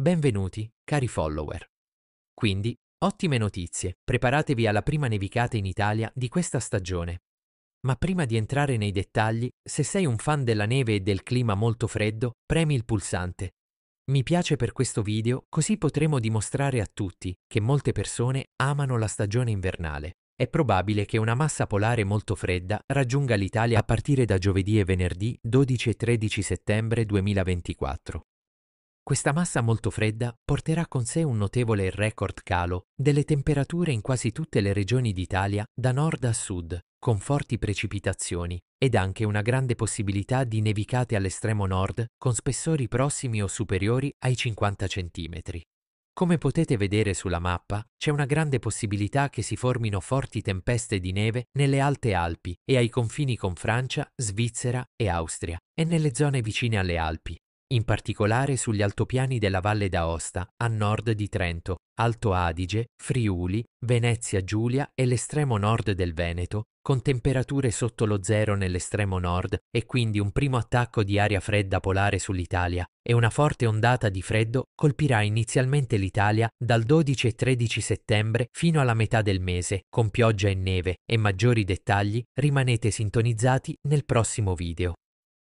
Benvenuti, cari follower. Quindi, ottime notizie, preparatevi alla prima nevicata in Italia di questa stagione. Ma prima di entrare nei dettagli, se sei un fan della neve e del clima molto freddo, premi il pulsante. Mi piace per questo video, così potremo dimostrare a tutti che molte persone amano la stagione invernale. È probabile che una massa polare molto fredda raggiunga l'Italia a partire da giovedì e venerdì 12 e 13 settembre 2024. Questa massa molto fredda porterà con sé un notevole record calo delle temperature in quasi tutte le regioni d'Italia da nord a sud, con forti precipitazioni ed anche una grande possibilità di nevicate all'estremo nord con spessori prossimi o superiori ai 50 cm. Come potete vedere sulla mappa, c'è una grande possibilità che si formino forti tempeste di neve nelle alte Alpi e ai confini con Francia, Svizzera e Austria, e nelle zone vicine alle Alpi, in particolare sugli altopiani della Valle d'Aosta, a nord di Trento, Alto Adige, Friuli, Venezia Giulia e l'estremo nord del Veneto, con temperature sotto lo zero nell'estremo nord e quindi un primo attacco di aria fredda polare sull'Italia e una forte ondata di freddo colpirà inizialmente l'Italia dal 12 e 13 settembre fino alla metà del mese, con pioggia e neve e maggiori dettagli rimanete sintonizzati nel prossimo video.